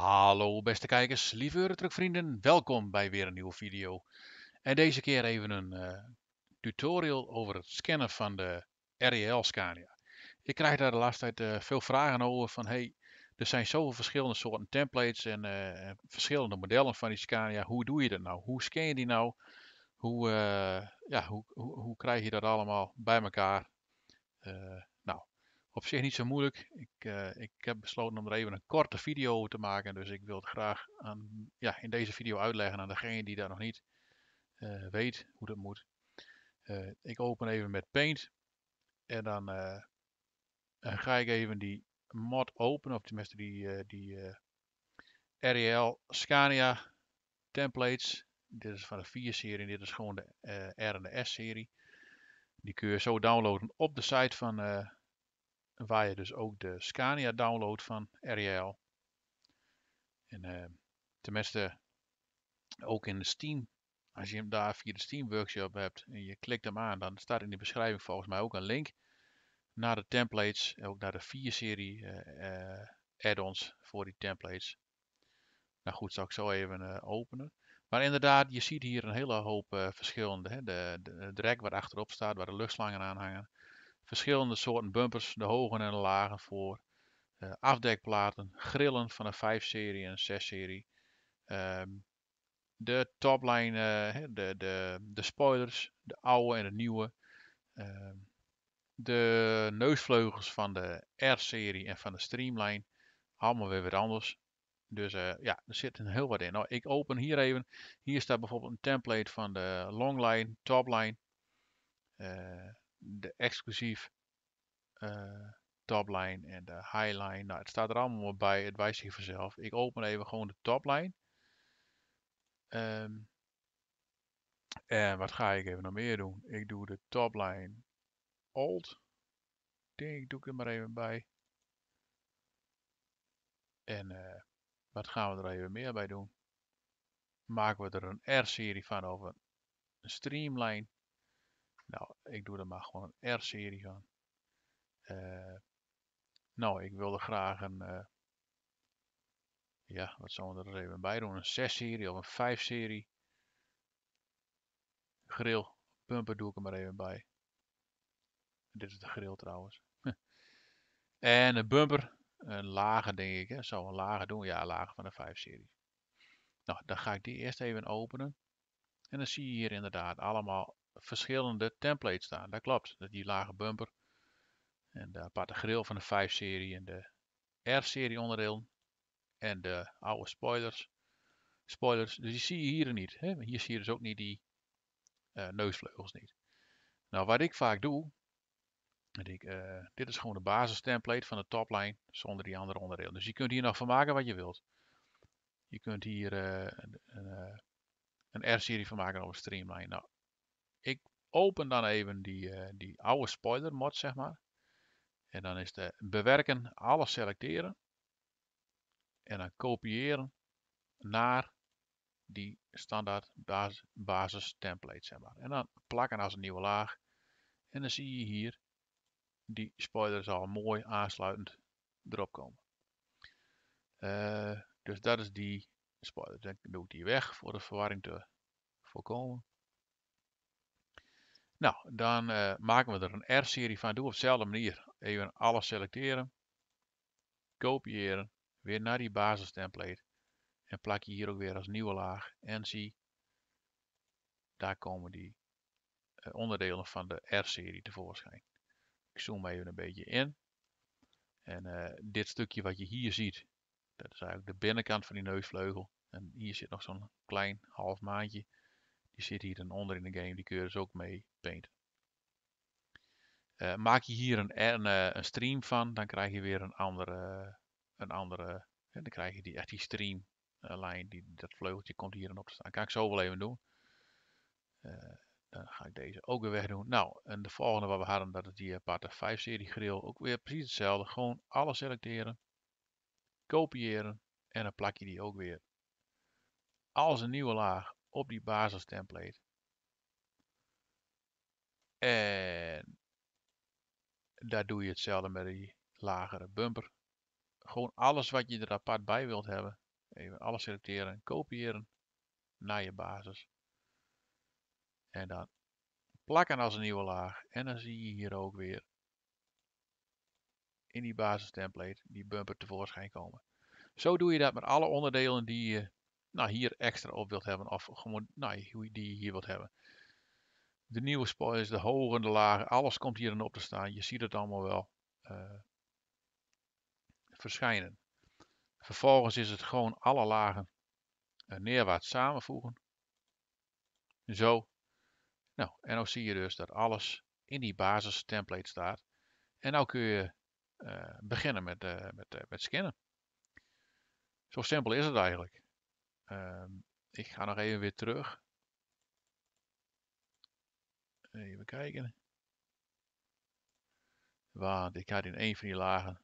Hallo beste kijkers, lieve Eurotruckvrienden, welkom bij weer een nieuwe video. En deze keer even een eh, tutorial over het scannen van de REL Scania. Ik krijg daar de laatste tijd eh, veel vragen over van hey, er zijn zoveel verschillende soorten templates eh, en verschillende modellen van die Scania. Hoe doe je dat nou? Hoe scan je die nou? Hoe, ja, hoe, hoe, hoe, krijg je dat allemaal bij elkaar? op zich niet zo moeilijk. Ik, eh, ik heb besloten om er even een korte video te maken. Dus ik wil het graag aan, ja, in deze video uitleggen aan degene die daar nog niet eh, weet hoe dat moet. Eh, ik open even met Paint. En dan, ga ik even die mod openen. Of tenminste die, die REL Scania templates. Dit is van de 4-serie. Dit is gewoon de R en de S-serie. Die kun je zo downloaden op de site van waar je dus ook de Scania download van REL En eh, tenminste, ook in de Steam, als je hem daar via de Steam workshop hebt en je klikt hem aan, dan staat in de beschrijving volgens mij ook een link naar de templates, ook naar de 4-serie eh, eh, add-ons voor die templates. Nou goed, zal ik zo even openen. Maar inderdaad, je ziet hier een hele hoop verschillende. Hè? De, de, de, waar achterop staat, waar de luchtslangen aan hangen verschillende soorten bumpers, de hoge en de lage voor, eh, afdekplaten, grillen van een 5-serie en een 6-serie. Ehm, de topline, uh, de, de, de spoilers, de oude en de nieuwe. Ehm, de neusvleugels van de R-serie en van de Streamline. Allemaal weer wat anders. Dus eh, ja, er zit een heel wat in. Nou, ik open hier even. Hier staat bijvoorbeeld een template van de longline, topline. Uh, de exclusief uh, topline en de highline. Nou, het staat er allemaal bij. Het wijst zich vanzelf. Ik open even gewoon de topline. Ehm, en wat ga ik even nog meer doen? Ik doe de topline alt. Denk, doe ik er maar even bij. En eh, wat gaan we er even meer bij doen? Maken we er een R-serie van of een streamline? Nou, ik doe er maar gewoon een R-serie van. Eh, nou, ik wilde graag een. Eh, ja, wat zullen we er even bij doen? Een 6-serie of een 5-serie. Grill. bumper doe ik er maar even bij. Dit is de grill trouwens. en een bumper. Een lage, denk ik. Hè. Zou een lage doen? Ja, een lage van de 5-serie. Nou, dan ga ik die eerst even openen. En dan zie je hier inderdaad allemaal verschillende templates staan. Dat klopt. Die lage bumper en de aparte grill van de 5-serie en de R-serie onderdeel en de oude spoilers. spoilers. Dus die zie je hier niet. Hè? Hier zie je dus ook niet die eh, neusvleugels niet. Nou, wat ik vaak doe, ik, eh, dit is gewoon de basis template van de topline zonder die andere onderdeel. Dus je kunt hier nog van maken wat je wilt. Je kunt hier eh, een, een R-serie van maken over streamline. Nou, ik open dan even die, eh, die oude spoiler mod, zeg maar. En dan is de bewerken, alles selecteren. En dan kopiëren naar die standaard basis, template, zeg maar. En dan plakken als een nieuwe laag. En dan zie je hier, die spoiler zal mooi aansluitend erop komen. Eh, dus dat is die spoiler. Dan doe ik die weg voor de verwarring te voorkomen. Nou, dan eh, maken we er een R-serie van. Doe op dezelfde manier. Even alles selecteren. Kopiëren. Weer naar die basis template. En plak je hier ook weer als nieuwe laag. En zie, daar komen die eh, onderdelen van de R-serie tevoorschijn. Ik zoom even een beetje in. En eh, dit stukje wat je hier ziet, dat is eigenlijk de binnenkant van die neusvleugel. En hier zit nog zo'n klein half maandje. Je zit hier dan onder in de game, die kun je dus ook mee paint. Eh, maak je hier een, eh, een, stream van, dan krijg je weer een andere, een andere en dan krijg je die, echt die streamlijn, eh, die, dat vleugeltje komt hier dan op te staan. Kan ik zo wel even doen. dan ga ik deze ook weer wegdoen. Nou, en de volgende wat we hadden, dat is die aparte 5 serie grill. Ook weer precies hetzelfde. Gewoon alles selecteren. Kopiëren. En dan plak je die ook weer als een nieuwe laag op die basis template. En daar doe je hetzelfde met die lagere bumper. Gewoon alles wat je er apart bij wilt hebben. Even alles selecteren kopiëren naar je basis. En dan plakken als een nieuwe laag. En dan zie je hier ook weer in die basis template die bumper tevoorschijn komen. Zo doe je dat met alle onderdelen die je nou, hier extra op wilt hebben. Of gewoon nou, die je hier wilt hebben. De nieuwe spoilers, de hoge, de lage. Alles komt hierin op te staan. Je ziet het allemaal wel eh, verschijnen. Vervolgens is het gewoon alle lagen eh, neerwaarts samenvoegen. Zo. Nou, en dan nou zie je dus dat alles in die basis template staat. En nou kun je eh, beginnen met, uh, met, met scannen. Zo simpel is het eigenlijk. Ehm, ik ga nog even weer terug. Even kijken. Want ik had in een van die lagen,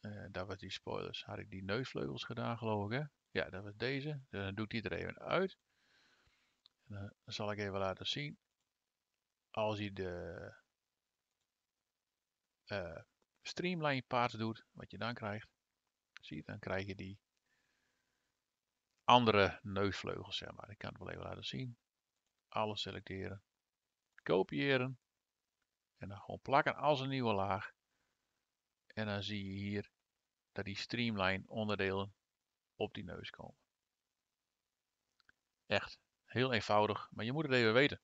uh, eh, dat was die spoilers, had ik die neusvleugels gedaan geloof ik hè. Ja, dat was deze. dan doe ik die er even uit. En dan zal ik even laten zien. Als hij de uh, streamline parts doet, wat je dan krijgt. Zie je, dan krijg je die andere neusvleugels, zeg maar. Ik kan het wel even laten zien. Alles selecteren. Kopiëren. En dan gewoon plakken als een nieuwe laag. En dan zie je hier dat die streamline onderdelen op die neus komen. Echt heel eenvoudig, maar je moet het even weten.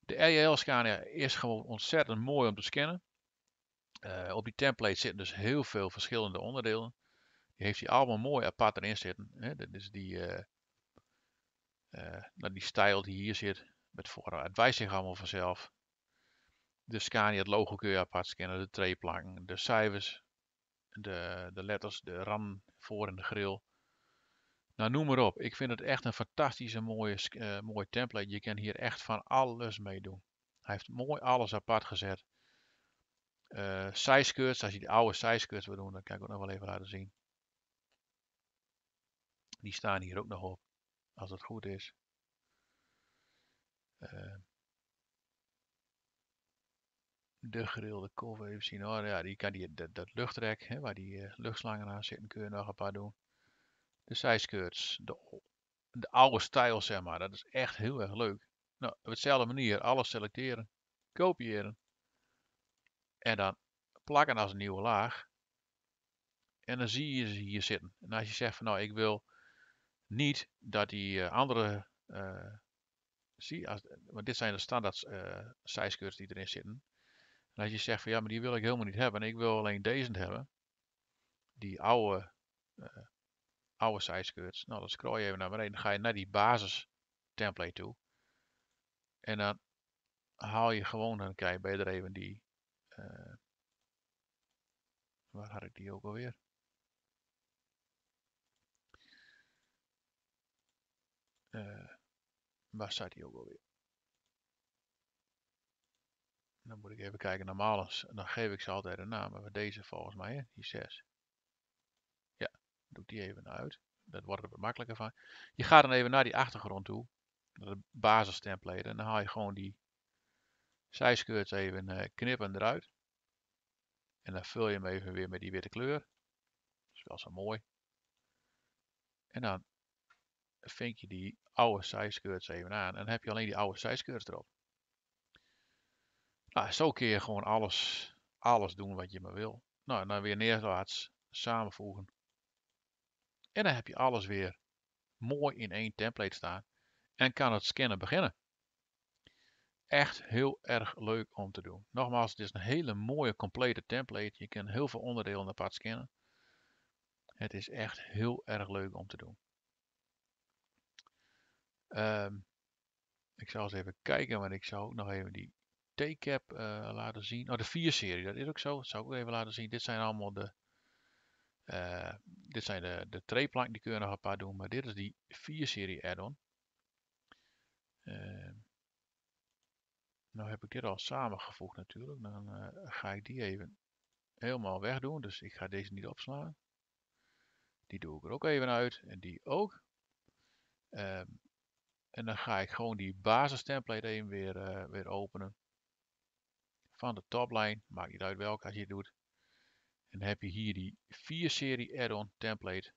De RJL scanner is gewoon ontzettend mooi om te scannen. Eh, op die template zitten dus heel veel verschillende onderdelen heeft hij allemaal mooi apart erin zitten. Hè? Dat is die, uh, die stijl die hier zit. Met Het wijst zich allemaal vanzelf. De Scania, het logo kun je apart scannen. De treeplanken, de cijfers, de, de letters, de ram voor en de grill. Nou, noem maar op. Ik vind het echt een fantastische mooie, eh, mooie template. Je kan hier echt van alles mee doen. Hij heeft mooi alles apart gezet. Uh, zijskirts, als je die oude zijskirts wil doen, dan kan ik het nog wel even laten zien. Die staan hier ook nog op, als het goed is. Ehm, de grilde koffer even zien. hoor, ja, die kan die, dat, dat luchtrek, hè, waar die eh, luchtslangen aan zitten, kun je nog een paar doen. De zijskirts, de, de oude stijl, zeg maar. Dat is echt heel erg leuk. Nou, op dezelfde manier, alles selecteren, kopiëren. En dan plakken als een nieuwe laag. En dan zie je ze hier zitten. En als je zegt van nou, ik wil niet dat die eh, andere, eh, zie, als, want dit zijn de standaard eh, sizekeurs die erin zitten. En als je zegt van ja, maar die wil ik helemaal niet hebben, en ik wil alleen deze hebben, die oude, oude sizekeurs. Nou, dan scroll je even naar beneden, dan ga je naar die basis template toe. En dan haal je gewoon, dan krijg je er even die, waar had ik die ook alweer? Uh, waar staat die ook weer? Dan moet ik even kijken. Normaal dan geef ik ze altijd een naam. Maar deze volgens mij, die 6. Ja, doe die even uit. Dat wordt er wat makkelijker van. Je gaat dan even naar die achtergrond toe. De basis template. En dan haal je gewoon die zijskirts even eh, knippen eruit. En dan vul je hem even weer met die witte kleur. Dat is wel zo mooi. En dan vink je die oude zijskirts even aan. En dan heb je alleen die oude zijskirts erop. Nou, zo kun je gewoon alles, alles doen wat je maar wil. Nou, dan weer neerwaarts samenvoegen. En dan heb je alles weer mooi in één template staan. En kan het scannen beginnen. Echt heel erg leuk om te doen. Nogmaals, het is een hele mooie complete template. Je kan heel veel onderdelen apart scannen. Het is echt heel erg leuk om te doen. Um, ik zal eens even kijken, want ik zou ook nog even die T-cap eh, laten zien. Oh, de 4-serie, dat is ook zo. Dat zou ik ook even laten zien. Dit zijn allemaal de, uh, dit zijn de, de treeplanken, die kun je nog een paar doen. Maar dit is die 4-serie add-on. Uh, nou heb ik dit al samengevoegd natuurlijk. Dan eh, ga ik die even helemaal wegdoen. Dus ik ga deze niet opslaan. Die doe ik er ook even uit. En die ook. Ehm en dan ga ik gewoon die basis template even weer, eh, weer openen. Van de toplijn, maakt niet uit welke als je het doet. En dan heb je hier die 4 serie add-on template.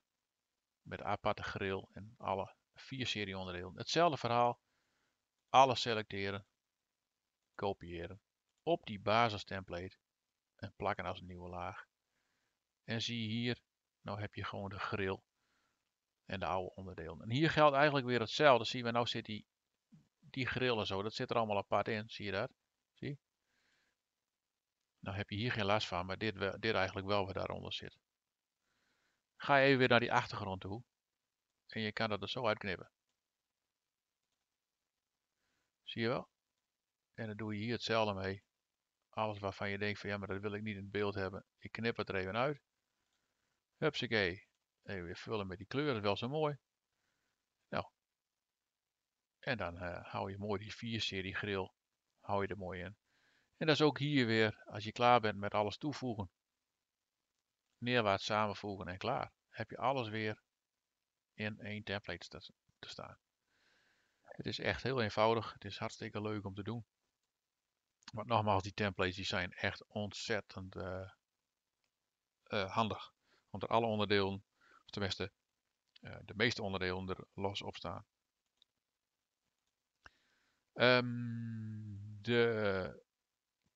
Met aparte grill en alle 4 serie onderdelen. Hetzelfde verhaal. Alles selecteren. Kopiëren. Op die basis template. En plakken als een nieuwe laag. En zie je hier, nou heb je gewoon de grill en de oude onderdelen. En hier geldt eigenlijk weer hetzelfde. Zie je, nou zit die, die grillen zo, dat zit er allemaal apart in. Zie je dat? Zie? Nou heb je hier geen last van, maar dit, dit eigenlijk wel wat daaronder zit. Ga je even weer naar die achtergrond toe. En je kan dat er zo uitknippen. Zie je wel? En dan doe je hier hetzelfde mee. Alles waarvan je denkt van ja, maar dat wil ik niet in beeld hebben. Ik knip het er even uit. Hupsakee even weer vullen met die kleuren dat is wel zo mooi. Nou. En dan eh, hou je mooi die 4-serie grill, hou je er mooi in. En dat is ook hier weer, als je klaar bent met alles toevoegen. Neerwaarts samenvoegen en klaar. Heb je alles weer in één template te, staan. Het is echt heel eenvoudig. Het is hartstikke leuk om te doen. Want nogmaals, die templates die zijn echt ontzettend eh, eh, handig. Om er alle onderdelen tenminste eh, de meeste onderdelen er los op staan. Ehm, de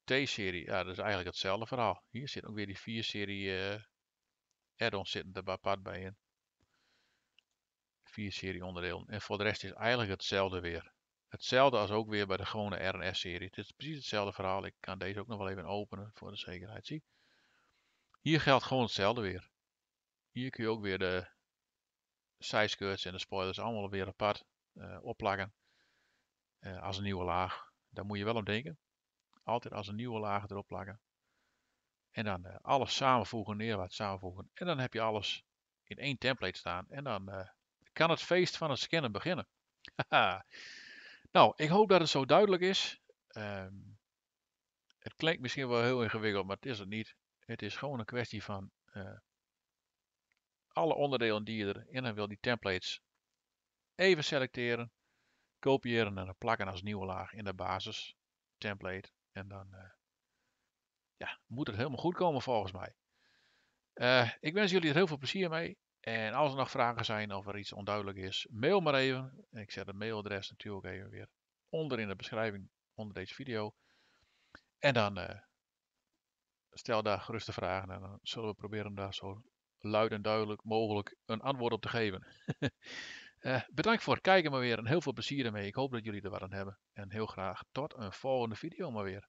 T-serie, ja, dat is eigenlijk hetzelfde verhaal. Hier zit ook weer die 4-serie uh, eh, add-ons zitten er apart bij in. 4-serie onderdelen. En voor de rest is eigenlijk hetzelfde weer. Hetzelfde als ook weer bij de gewone RNS-serie. Het is precies hetzelfde verhaal. Ik kan deze ook nog wel even openen voor de zekerheid. Zie. Hier geldt gewoon hetzelfde weer. Hier kun je ook weer de skirts en de spoilers allemaal weer apart eh, opplakken. Eh, als een nieuwe laag. Daar moet je wel op denken. Altijd als een nieuwe laag erop plakken. En dan eh, alles samenvoegen, neerwaarts samenvoegen. En dan heb je alles in één template staan. En dan kan het feest van het scannen beginnen. nou, ik hoop dat het zo duidelijk is. Ehm, het klinkt misschien wel heel ingewikkeld, maar het is het niet. Het is gewoon een kwestie van alle onderdelen die je erin en wil, die templates, even selecteren, kopiëren en dan plakken als nieuwe laag in de basis template. En dan eh, ja, moet het helemaal goed komen volgens mij. Eh, ik wens jullie er heel veel plezier mee. En als er nog vragen zijn of er iets onduidelijk is, mail maar even. Ik zet het mailadres natuurlijk even weer onder in de beschrijving onder deze video. En dan eh, stel daar gerust de vragen en dan zullen we proberen daar zo luid en duidelijk mogelijk een antwoord op te geven. Eh, bedankt voor het kijken maar weer en heel veel plezier ermee. Ik hoop dat jullie er wat aan hebben. En heel graag tot een volgende video maar weer.